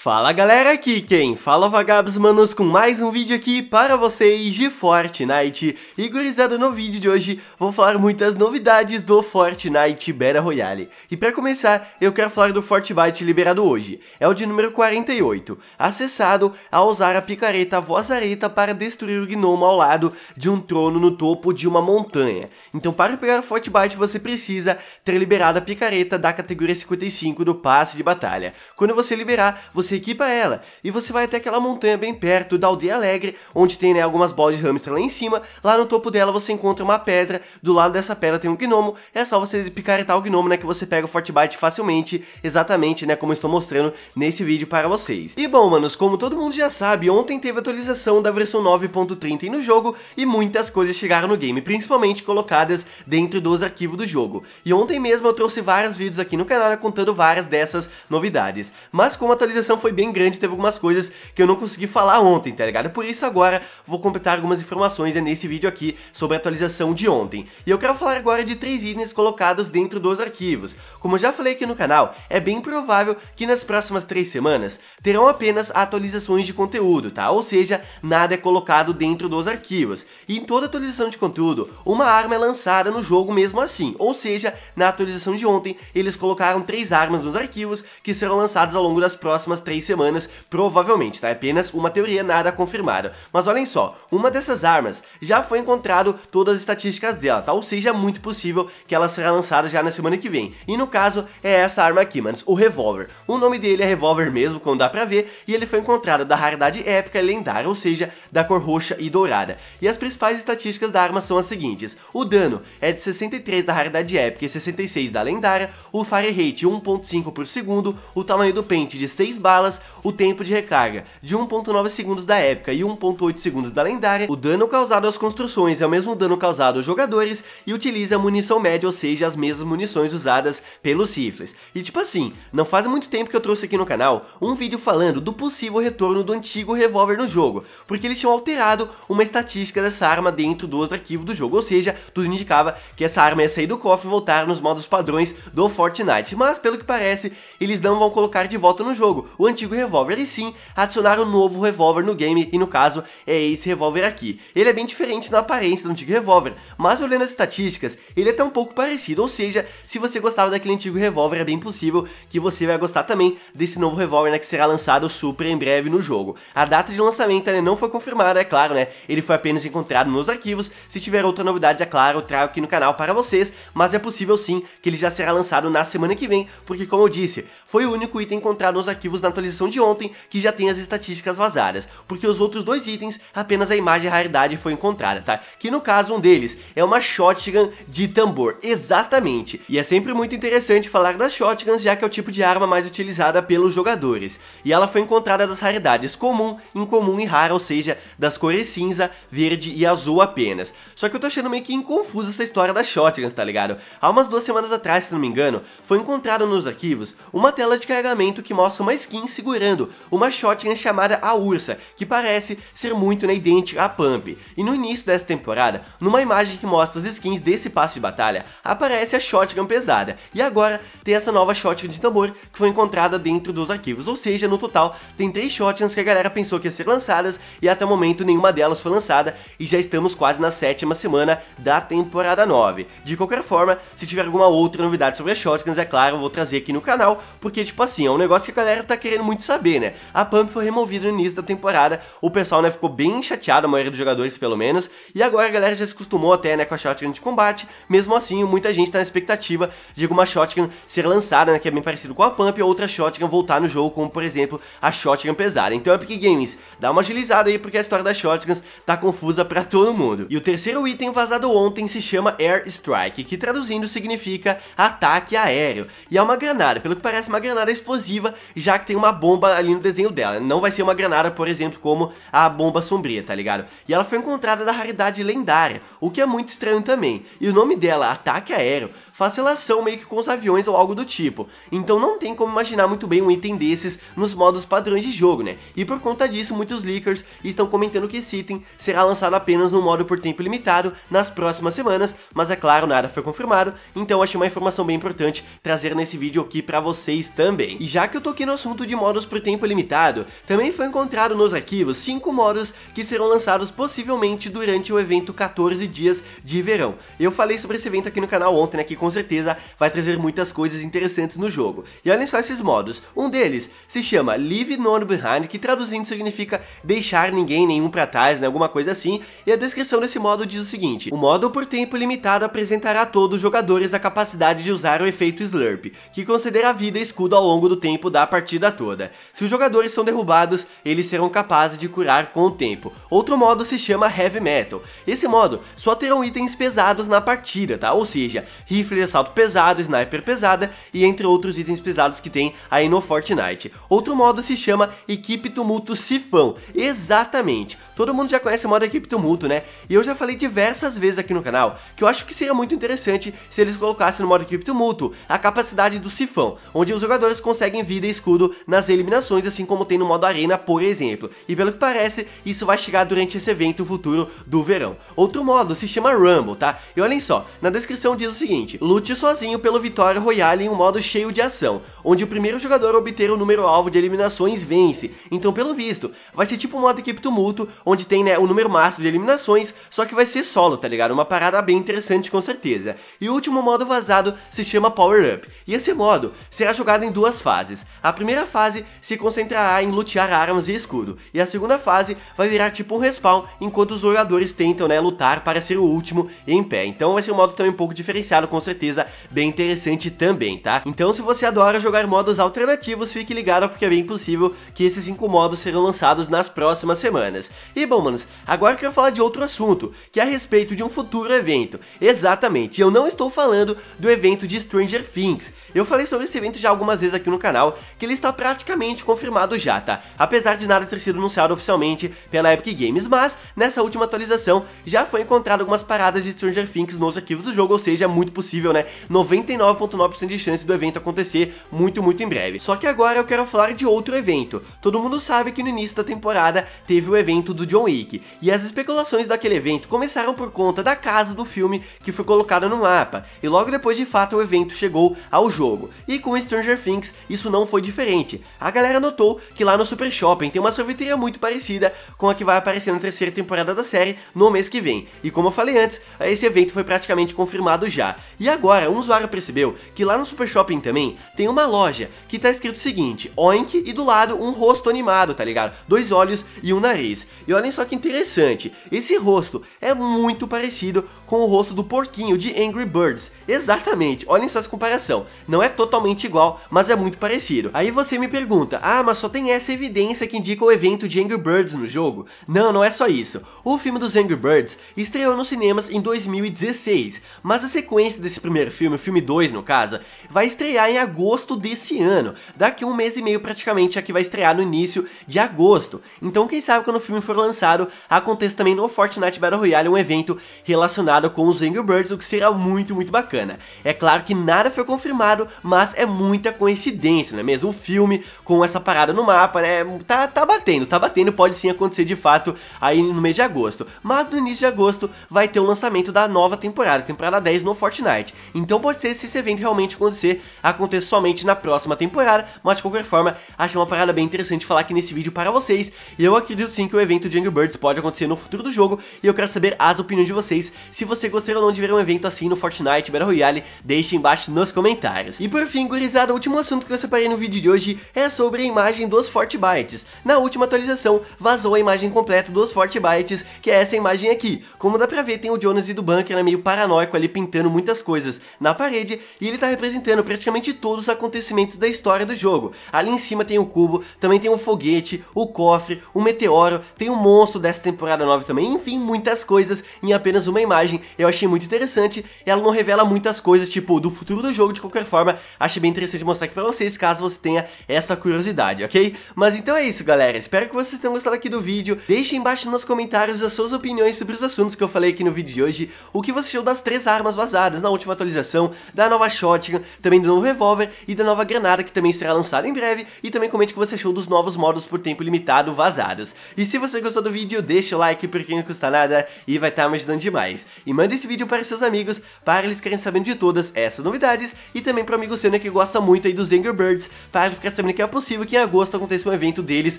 Fala galera, aqui quem fala é Vagabos Manos com mais um vídeo aqui para vocês de Fortnite E gurizada, no vídeo de hoje vou falar muitas novidades do Fortnite Battle Royale E para começar, eu quero falar do Fortnite liberado hoje É o de número 48, acessado a usar a picareta Vozareta para destruir o gnomo ao lado de um trono no topo de uma montanha Então para pegar o Fortnite você precisa ter liberado a picareta da categoria 55 do passe de batalha Quando você liberar, você você equipa ela e você vai até aquela montanha bem perto da aldeia alegre, onde tem né, algumas bolas de hamster lá em cima. Lá no topo dela você encontra uma pedra, do lado dessa pedra tem um gnomo. É só você picaretar o gnomo, né, que você pega o Fortbite facilmente, exatamente, né, como eu estou mostrando nesse vídeo para vocês. E bom, manos, como todo mundo já sabe, ontem teve atualização da versão 9.30 no jogo e muitas coisas chegaram no game, principalmente colocadas dentro dos arquivos do jogo. E ontem mesmo eu trouxe vários vídeos aqui no canal né, contando várias dessas novidades. Mas como a atualização foi bem grande, teve algumas coisas que eu não consegui falar ontem, tá ligado? Por isso agora vou completar algumas informações né, nesse vídeo aqui sobre a atualização de ontem. E eu quero falar agora de três itens colocados dentro dos arquivos. Como eu já falei aqui no canal, é bem provável que nas próximas três semanas terão apenas atualizações de conteúdo, tá? Ou seja, nada é colocado dentro dos arquivos. E em toda atualização de conteúdo, uma arma é lançada no jogo mesmo assim. Ou seja, na atualização de ontem, eles colocaram três armas nos arquivos que serão lançadas ao longo das próximas três semanas, provavelmente, tá? É apenas uma teoria, nada confirmada. Mas olhem só, uma dessas armas já foi encontrado todas as estatísticas dela, tá? Ou seja, é muito possível que ela será lançada já na semana que vem. E no caso, é essa arma aqui, manos, o revólver. O nome dele é revólver mesmo, como dá pra ver, e ele foi encontrado da raridade épica e lendária, ou seja, da cor roxa e dourada. E as principais estatísticas da arma são as seguintes. O dano é de 63 da raridade épica e 66 da lendária, o fire rate 1.5 por segundo, o tamanho do pente de 6 barras, o tempo de recarga de 1.9 segundos da épica e 1.8 segundos da lendária, o dano causado às construções é o mesmo dano causado aos jogadores e utiliza munição média, ou seja, as mesmas munições usadas pelos rifles. E tipo assim, não faz muito tempo que eu trouxe aqui no canal um vídeo falando do possível retorno do antigo revólver no jogo, porque eles tinham alterado uma estatística dessa arma dentro dos arquivos do jogo, ou seja, tudo indicava que essa arma ia sair do cofre e voltar nos modos padrões do Fortnite, mas pelo que parece, eles não vão colocar de volta no jogo, o antigo revólver, e sim adicionar um novo revólver no game, e no caso é esse revólver aqui. Ele é bem diferente na aparência do antigo revólver, mas olhando as estatísticas, ele é até um pouco parecido, ou seja, se você gostava daquele antigo revólver, é bem possível que você vai gostar também desse novo revólver, né, que será lançado super em breve no jogo. A data de lançamento né, não foi confirmada, é claro, né, ele foi apenas encontrado nos arquivos, se tiver outra novidade, é claro, eu trago aqui no canal para vocês, mas é possível sim que ele já será lançado na semana que vem, porque como eu disse, foi o único item encontrado nos arquivos na atualização de ontem, que já tem as estatísticas vazadas, porque os outros dois itens, apenas a imagem raridade foi encontrada, tá? Que no caso um deles é uma shotgun de tambor, exatamente. E é sempre muito interessante falar das shotguns, já que é o tipo de arma mais utilizada pelos jogadores. E ela foi encontrada das raridades comum, incomum e rara, ou seja, das cores cinza, verde e azul apenas. Só que eu tô achando meio que confusa essa história das shotguns, tá ligado? Há umas duas semanas atrás, se não me engano, foi encontrado nos arquivos uma tela de carregamento que mostra uma skin segurando uma shotgun chamada a Ursa, que parece ser muito né, idêntica à Pump. E no início dessa temporada, numa imagem que mostra as skins desse passo de batalha, aparece a shotgun pesada, e agora tem essa nova shotgun de tambor que foi encontrada dentro dos arquivos, ou seja, no total tem três shotguns que a galera pensou que ia ser lançadas, e até o momento nenhuma delas foi lançada, e já estamos quase na sétima semana da temporada 9. De qualquer forma, se tiver alguma outra novidade sobre as shotguns, é claro, eu vou trazer aqui no canal, porque tipo assim, é um negócio que a galera tá querendo querendo muito saber, né? A Pump foi removida no início da temporada, o pessoal, né, ficou bem chateado, a maioria dos jogadores pelo menos, e agora a galera já se acostumou até, né, com a shotgun de combate, mesmo assim, muita gente tá na expectativa de alguma shotgun ser lançada, né, que é bem parecido com a Pump, e outra shotgun voltar no jogo, como por exemplo, a shotgun pesada. Então, Epic Games, dá uma agilizada aí, porque a história das shotguns tá confusa pra todo mundo. E o terceiro item vazado ontem se chama Air Strike, que traduzindo significa ataque aéreo, e é uma granada, pelo que parece uma granada explosiva, já que tem uma bomba ali no desenho dela. Não vai ser uma granada, por exemplo, como a bomba sombria, tá ligado? E ela foi encontrada da raridade lendária, o que é muito estranho também. E o nome dela, Ataque Aéreo, relação meio que com os aviões ou algo do tipo. Então não tem como imaginar muito bem um item desses nos modos padrões de jogo, né? E por conta disso, muitos leakers estão comentando que esse item será lançado apenas no modo por tempo limitado nas próximas semanas, mas é claro, nada foi confirmado, então achei uma informação bem importante trazer nesse vídeo aqui para vocês também. E já que eu toquei no assunto de modos por tempo limitado, também foi encontrado nos arquivos 5 modos que serão lançados possivelmente durante o evento 14 dias de verão. Eu falei sobre esse evento aqui no canal ontem, né, que com com certeza vai trazer muitas coisas interessantes no jogo. E olhem só esses modos. Um deles se chama Leave None Behind, que traduzindo significa deixar ninguém nenhum para trás, né, alguma coisa assim. E a descrição desse modo diz o seguinte: O modo por tempo limitado apresentará a todos os jogadores a capacidade de usar o efeito Slurp, que concederá vida e escudo ao longo do tempo da partida toda. Se os jogadores são derrubados, eles serão capazes de curar com o tempo. Outro modo se chama Heavy Metal. Esse modo só terão itens pesados na partida, tá? Ou seja, rifles assalto pesado, sniper pesada e entre outros itens pesados que tem aí no Fortnite. Outro modo se chama Equipe Tumulto Sifão, exatamente. Todo mundo já conhece o modo Equipe Tumulto, né? E eu já falei diversas vezes aqui no canal que eu acho que seria muito interessante se eles colocassem no modo Equipe Tumulto a capacidade do Sifão, onde os jogadores conseguem vida e escudo nas eliminações, assim como tem no modo Arena, por exemplo. E pelo que parece, isso vai chegar durante esse evento futuro do verão. Outro modo se chama Rumble, tá? E olhem só, na descrição diz o seguinte, Lute sozinho pelo Vitória Royale em um modo cheio de ação, onde o primeiro jogador a obter o número alvo de eliminações vence. Então, pelo visto, vai ser tipo um modo equipe tumulto, onde tem, né, o número máximo de eliminações, só que vai ser solo, tá ligado? Uma parada bem interessante com certeza. E o último modo vazado se chama Power Up. E esse modo será jogado em duas fases. A primeira fase se concentrará em lutear armas e escudo, e a segunda fase vai virar tipo um respawn enquanto os jogadores tentam, né, lutar para ser o último em pé. Então vai ser um modo também um pouco diferenciado com certeza certeza bem interessante também, tá? Então se você adora jogar modos alternativos, fique ligado porque é bem possível que esses cinco modos serão lançados nas próximas semanas. E bom, manos, agora eu quero falar de outro assunto, que é a respeito de um futuro evento. Exatamente, eu não estou falando do evento de Stranger Things, eu falei sobre esse evento já algumas vezes aqui no canal, que ele está praticamente confirmado já, tá? Apesar de nada ter sido anunciado oficialmente pela Epic Games, mas nessa última atualização já foi encontrado algumas paradas de Stranger Things nos arquivos do jogo, ou seja, é muito possível, né? 99.9% de chance do evento acontecer muito, muito em breve. Só que agora eu quero falar de outro evento. Todo mundo sabe que no início da temporada teve o evento do John Wick, e as especulações daquele evento começaram por conta da casa do filme que foi colocada no mapa, e logo depois de fato o evento chegou ao jogo jogo. E com Stranger Things isso não foi diferente. A galera notou que lá no Super Shopping tem uma sorveteria muito parecida com a que vai aparecer na terceira temporada da série no mês que vem. E como eu falei antes, esse evento foi praticamente confirmado já. E agora, um usuário percebeu que lá no Super Shopping também tem uma loja que tá escrito o seguinte, Oink, e do lado um rosto animado, tá ligado? Dois olhos e um nariz. E olhem só que interessante, esse rosto é muito parecido com o rosto do porquinho de Angry Birds. Exatamente, olhem só essa comparação. Não é totalmente igual, mas é muito parecido. Aí você me pergunta, ah, mas só tem essa evidência que indica o evento de Angry Birds no jogo? Não, não é só isso. O filme dos Angry Birds estreou nos cinemas em 2016, mas a sequência desse primeiro filme, o filme 2 no caso, vai estrear em agosto desse ano. Daqui um mês e meio praticamente, aqui é vai estrear no início de agosto. Então quem sabe quando o filme for lançado, aconteça também no Fortnite Battle Royale um evento relacionado com os Angry Birds, o que será muito, muito bacana. É claro que nada foi confirmado mas é muita coincidência, não é mesmo? O filme com essa parada no mapa, né? Tá, tá batendo, tá batendo, pode sim acontecer de fato aí no mês de agosto. Mas no início de agosto vai ter o lançamento da nova temporada, temporada 10 no Fortnite. Então pode ser se esse evento realmente acontecer, aconteça somente na próxima temporada, mas de qualquer forma, achei uma parada bem interessante falar aqui nesse vídeo para vocês. E eu acredito sim que o evento de Angry Birds pode acontecer no futuro do jogo, e eu quero saber as opiniões de vocês. Se você gostaria ou não de ver um evento assim no Fortnite Battle Royale, deixe embaixo nos comentários comentários. E por fim, gurizada, o último assunto que eu separei no vídeo de hoje é sobre a imagem dos Fortbytes. Na última atualização, vazou a imagem completa dos Fortbytes, que é essa imagem aqui. Como dá pra ver, tem o Jonas e do Bunker né, meio paranoico ali pintando muitas coisas na parede, e ele tá representando praticamente todos os acontecimentos da história do jogo. Ali em cima tem o cubo, também tem o foguete, o cofre, o meteoro, tem o monstro dessa temporada 9 também, enfim, muitas coisas em apenas uma imagem. Eu achei muito interessante, ela não revela muitas coisas, tipo, do futuro do jogo de qualquer forma, forma, achei bem interessante mostrar aqui pra vocês, caso você tenha essa curiosidade, ok? Mas então é isso, galera. Espero que vocês tenham gostado aqui do vídeo. Deixem embaixo nos comentários as suas opiniões sobre os assuntos que eu falei aqui no vídeo de hoje, o que você achou das três armas vazadas na última atualização, da nova shotgun, também do novo revólver e da nova granada que também será lançada em breve, e também comente o que você achou dos novos modos por tempo limitado vazados. E se você gostou do vídeo, deixa o like porque não custa nada e vai estar tá me ajudando demais. E manda esse vídeo para seus amigos, para eles querem saber de todas essas novidades e também para amigo seu né, que gosta muito aí dos Angry Birds, para ele ficar sabendo que é possível que em agosto aconteça um evento deles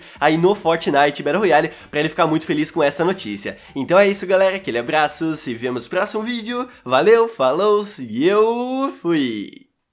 aí no Fortnite Battle Royale, para ele ficar muito feliz com essa notícia. Então é isso galera, aquele abraço, se vemos no próximo vídeo, valeu, falou e eu fui!